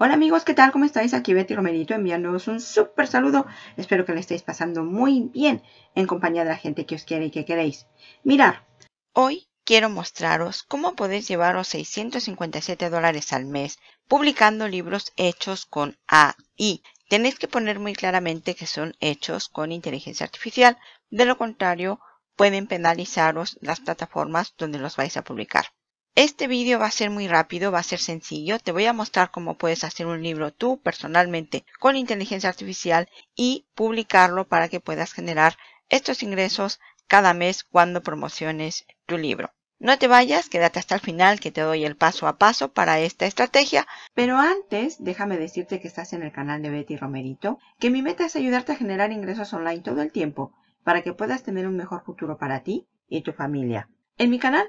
Hola amigos, ¿qué tal? ¿Cómo estáis? Aquí Betty Romerito enviándoos un súper saludo. Espero que le estéis pasando muy bien en compañía de la gente que os quiere y que queréis. Mirad, hoy quiero mostraros cómo podéis llevaros 657 dólares al mes publicando libros hechos con AI. Tenéis que poner muy claramente que son hechos con inteligencia artificial, de lo contrario pueden penalizaros las plataformas donde los vais a publicar. Este vídeo va a ser muy rápido, va a ser sencillo. Te voy a mostrar cómo puedes hacer un libro tú personalmente con inteligencia artificial y publicarlo para que puedas generar estos ingresos cada mes cuando promociones tu libro. No te vayas, quédate hasta el final que te doy el paso a paso para esta estrategia. Pero antes, déjame decirte que estás en el canal de Betty Romerito, que mi meta es ayudarte a generar ingresos online todo el tiempo para que puedas tener un mejor futuro para ti y tu familia. En mi canal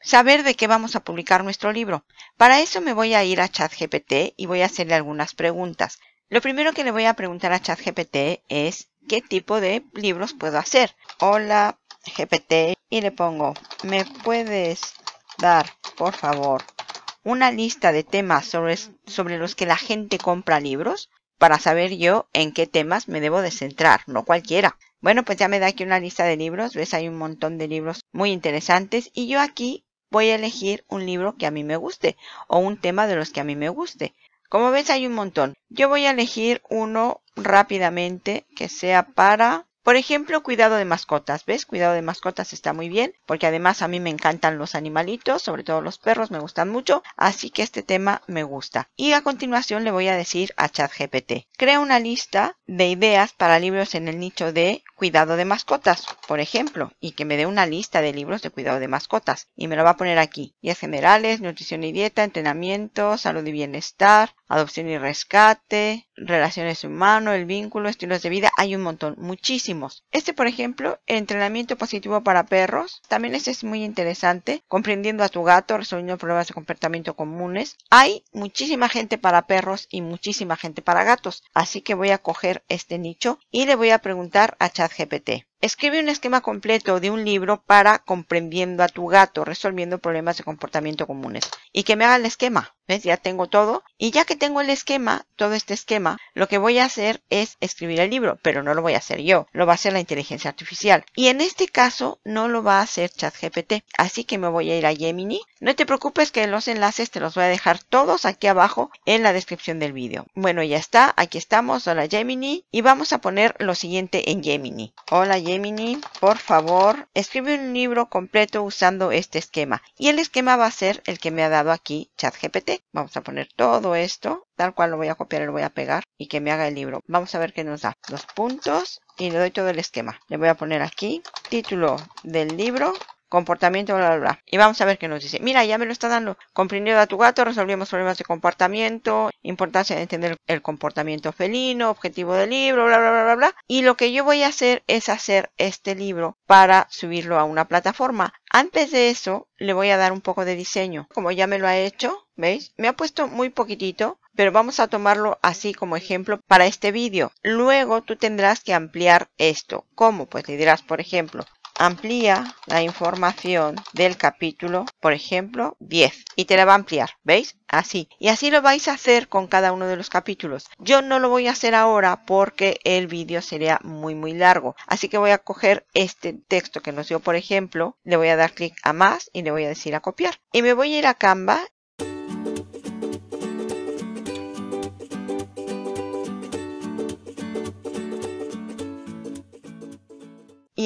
saber de qué vamos a publicar nuestro libro. Para eso me voy a ir a ChatGPT y voy a hacerle algunas preguntas. Lo primero que le voy a preguntar a ChatGPT es qué tipo de libros puedo hacer. Hola GPT y le pongo, ¿me puedes dar, por favor, una lista de temas sobre, los que la gente compra libros? Para saber yo en qué temas me debo de centrar, no cualquiera. Bueno, pues ya me da aquí una lista de libros, ves, hay un montón de libros muy interesantes y yo aquí voy a elegir un libro que a mí me guste o un tema de los que a mí me guste. Como ves hay un montón. Yo voy a elegir uno rápidamente que sea para, por ejemplo, cuidado de mascotas. ¿Ves? Cuidado de mascotas está muy bien porque además a mí me encantan los animalitos, sobre todo los perros, me gustan mucho. Así que este tema me gusta. Y a continuación le voy a decir a ChatGPT. Crea una lista de ideas para libros en el nicho de cuidado de mascotas, por ejemplo, y que me dé una lista de libros de cuidado de mascotas. Y me lo va a poner aquí. Días generales, nutrición y dieta, entrenamiento, salud y bienestar, adopción y rescate, relaciones humanos, el vínculo, estilos de vida. Hay un montón, muchísimos. Este, por ejemplo, entrenamiento positivo para perros. También este es muy interesante. Comprendiendo a tu gato, resolviendo problemas de comportamiento comunes. Hay muchísima gente para perros y muchísima gente para gatos. Así que voy a coger este nicho y le voy a preguntar a ChatGPT. Escribe un esquema completo de un libro para comprendiendo a tu gato, resolviendo problemas de comportamiento comunes. Y que me haga el esquema. ¿Ves? Ya tengo todo. Y ya que tengo el esquema, todo este esquema, lo que voy a hacer es escribir el libro, pero no lo voy a hacer yo, lo va a hacer la inteligencia artificial. Y en este caso no lo va a hacer ChatGPT. Así que me voy a ir a Gemini. No te preocupes que los enlaces te los voy a dejar todos aquí abajo en la descripción del vídeo. Bueno, ya está. Aquí estamos. Hola Gemini. Y vamos a poner lo siguiente en Gemini. Hola Gemini Gemini, por favor, escribe un libro completo usando este esquema. Y el esquema va a ser el que me ha dado aquí ChatGPT. Vamos a poner todo esto, tal cual lo voy a copiar y lo voy a pegar y que me haga el libro. Vamos a ver qué nos da. Los puntos y le doy todo el esquema. Le voy a poner aquí título del libro comportamiento, bla, bla, bla. Y vamos a ver qué nos dice. Mira, ya me lo está dando. Comprendió a tu gato, resolvimos problemas de comportamiento, importancia de entender el comportamiento felino, objetivo del libro, bla, bla, bla, bla, bla. Y lo que yo voy a hacer es hacer este libro para subirlo a una plataforma. Antes de eso, le voy a dar un poco de diseño. Como ya me lo ha hecho, ¿veis? Me ha puesto muy poquitito pero vamos a tomarlo así como ejemplo para este vídeo. Luego tú tendrás que ampliar esto. ¿Cómo? Pues le dirás, por ejemplo, amplía la información del capítulo, por ejemplo, 10 y te la va a ampliar, ¿veis? Así. Y así lo vais a hacer con cada uno de los capítulos. Yo no lo voy a hacer ahora porque el vídeo sería muy muy largo. Así que voy a coger este texto que nos dio, por ejemplo, le voy a dar clic a más y le voy a decir a copiar. Y me voy a ir a Canva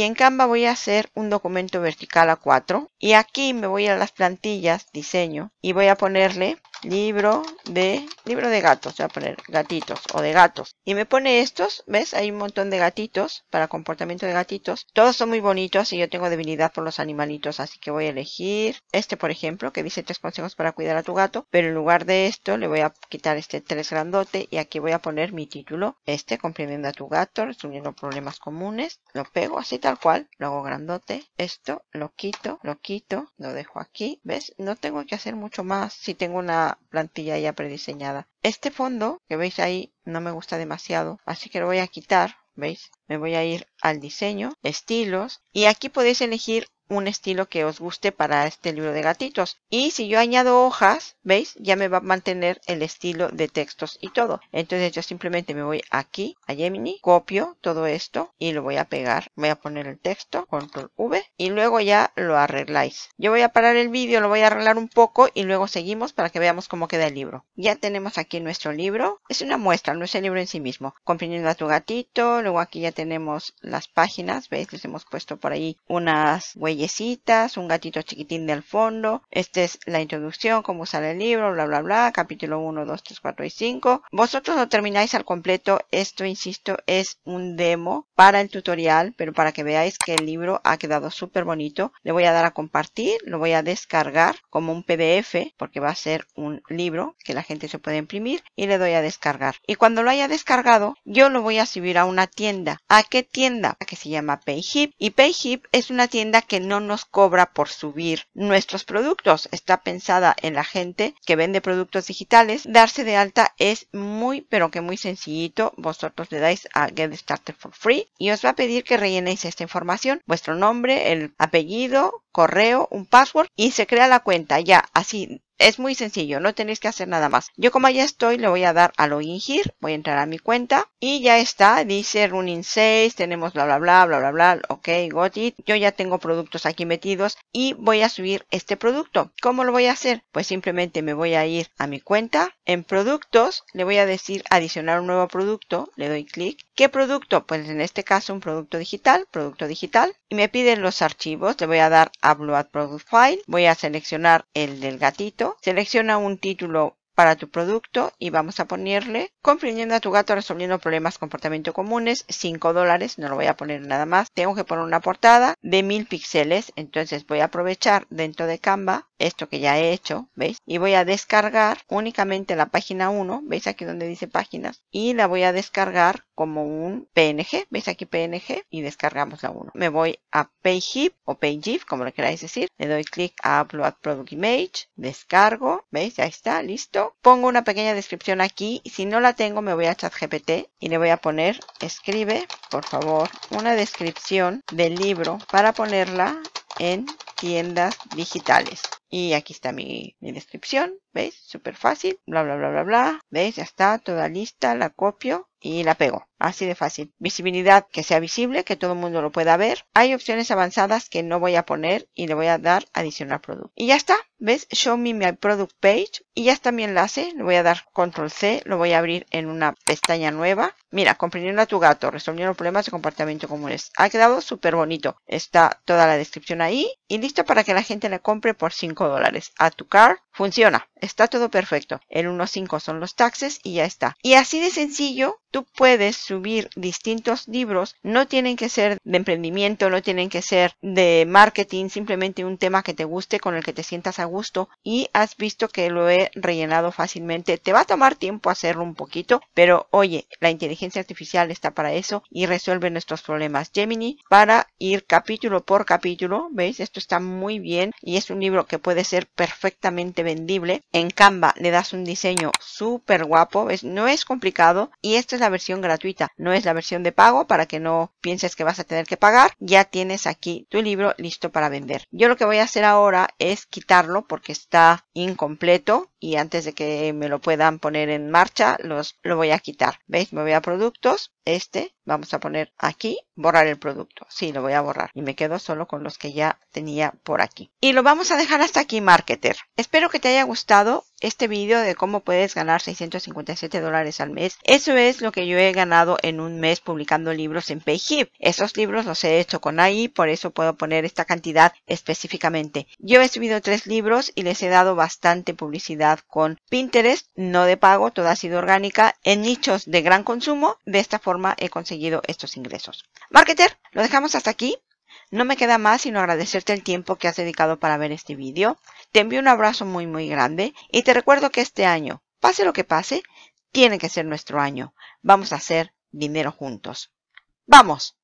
y en Canva voy a hacer un documento vertical a 4 y aquí me voy a las plantillas diseño y voy a ponerle libro de, libro de gatos, voy a poner gatitos o de gatos. Y me pone estos, ¿ves? Hay un montón de gatitos para comportamiento de gatitos. Todos son muy bonitos y yo tengo debilidad por los animalitos, así que voy a elegir este, por ejemplo, que dice tres consejos para cuidar a tu gato. Pero en lugar de esto, le voy a quitar este tres grandote y aquí voy a poner mi título, este, comprendiendo a tu gato, resolviendo problemas comunes. Lo pego así tal cual, lo hago grandote, esto, lo quito, lo quito, lo dejo aquí, ¿ves? No tengo que hacer mucho más si tengo una plantilla ya prediseñada. Este fondo que veis ahí no me gusta demasiado, así que lo voy a quitar, ¿veis? me voy a ir al diseño, estilos, y aquí podéis elegir un estilo que os guste para este libro de gatitos. Y si yo añado hojas, ¿veis? Ya me va a mantener el estilo de textos y todo. Entonces yo simplemente me voy aquí a Gemini, copio todo esto y lo voy a pegar. Voy a poner el texto, control V, y luego ya lo arregláis. Yo voy a parar el vídeo, lo voy a arreglar un poco y luego seguimos para que veamos cómo queda el libro. Ya tenemos aquí nuestro libro. Es una muestra, no es el libro en sí mismo. Comprendiendo a tu gatito, luego aquí ya tenemos tenemos las páginas, veis, les hemos puesto por ahí unas huellecitas, un gatito chiquitín del fondo. Esta es la introducción, cómo sale el libro, bla, bla, bla, capítulo 1, 2, 3, 4 y 5. Vosotros lo termináis al completo. Esto, insisto, es un demo para el tutorial, pero para que veáis que el libro ha quedado súper bonito. Le voy a dar a compartir, lo voy a descargar como un PDF, porque va a ser un libro que la gente se puede imprimir y le doy a descargar. Y cuando lo haya descargado, yo lo voy a subir a una tienda ¿A qué tienda? que se llama PayHip. Y PayHip es una tienda que no nos cobra por subir nuestros productos. Está pensada en la gente que vende productos digitales. Darse de alta es muy, pero que muy sencillito. Vosotros le dais a Get Started for Free y os va a pedir que rellenéis esta información, vuestro nombre, el apellido, correo, un password y se crea la cuenta ya así es muy sencillo, no tenéis que hacer nada más. Yo como ya estoy, le voy a dar a login here, voy a entrar a mi cuenta y ya está, dice running 6, tenemos bla bla bla bla bla bla, ok, got it. Yo ya tengo productos aquí metidos y voy a subir este producto. ¿Cómo lo voy a hacer? Pues simplemente me voy a ir a mi cuenta, en productos le voy a decir adicionar un nuevo producto, le doy clic ¿Qué producto? Pues en este caso un producto digital, producto digital. Y me piden los archivos. Le voy a dar Upload Product File. Voy a seleccionar el del gatito. Selecciona un título para tu producto y vamos a ponerle comprendiendo a tu gato resolviendo problemas comportamiento comunes 5 dólares no lo voy a poner nada más tengo que poner una portada de 1000 píxeles entonces voy a aprovechar dentro de canva esto que ya he hecho, ¿veis? Y voy a descargar únicamente la página 1, ¿veis aquí donde dice páginas? Y la voy a descargar como un PNG, ¿veis aquí PNG? Y descargamos la 1. Me voy a PageHip o PageIf, como lo queráis decir. Le doy clic a Upload Product Image, descargo, ¿veis? Ahí está, listo. Pongo una pequeña descripción aquí. Si no la tengo, me voy a ChatGPT y le voy a poner, escribe, por favor, una descripción del libro para ponerla en tiendas digitales. Y aquí está mi, descripción, ¿veis? Súper fácil, bla, bla, bla, bla, bla. ¿Veis? Ya está, toda lista, la copio y la pego. Así de fácil. Visibilidad que sea visible, que todo el mundo lo pueda ver. Hay opciones avanzadas que no voy a poner y le voy a dar adicionar producto. Y ya está. ¿Ves? Show me my product page. Y ya está mi enlace. Le voy a dar control C. Lo voy a abrir en una pestaña nueva. Mira, comprendieron a tu gato, resolvieron problemas de comportamiento comunes. Ha quedado súper bonito. Está toda la descripción ahí y listo para que la gente la compre por 5 dólares. A tu car funciona. Está todo perfecto. El 1.5 son los taxes y ya está. Y así de sencillo, tú puedes subir distintos libros. No tienen que ser de emprendimiento, no tienen que ser de marketing, simplemente un tema que te guste, con el que te sientas a gusto. Y has visto que lo he rellenado fácilmente. Te va a tomar tiempo hacerlo un poquito, pero oye, la inteligencia artificial está para eso y resuelve nuestros problemas. Gemini para ir capítulo por capítulo, ¿veis? Esto está muy bien y es un libro que puede ser perfectamente vendible. En Canva le das un diseño súper guapo, No es complicado y esta es la versión gratuita, no es la versión de pago para que no pienses que vas a tener que pagar. Ya tienes aquí tu libro listo para vender. Yo lo que voy a hacer ahora es quitarlo porque está incompleto y antes de que me lo puedan poner en marcha, los, lo voy a quitar. ¿Veis? Me voy a productos, este, vamos a poner aquí, borrar el producto. Sí, lo voy a borrar y me quedo solo con los que ya tenía por aquí. Y lo vamos a dejar hasta aquí, Marketer. Espero que te haya gustado este vídeo de cómo puedes ganar 657 dólares al mes. Eso es lo que yo he ganado en un mes publicando libros en PayHip. Esos libros los he hecho con AI, por eso puedo poner esta cantidad específicamente. Yo he subido tres libros y les he dado bastante publicidad con Pinterest, no de pago, toda ha sido orgánica, en nichos de gran consumo. De esta forma he conseguido estos ingresos. Marketer, lo dejamos hasta aquí. No me queda más sino agradecerte el tiempo que has dedicado para ver este vídeo. Te envío un abrazo muy muy grande y te recuerdo que este año, pase lo que pase, tiene que ser nuestro año. Vamos a hacer dinero juntos. ¡Vamos!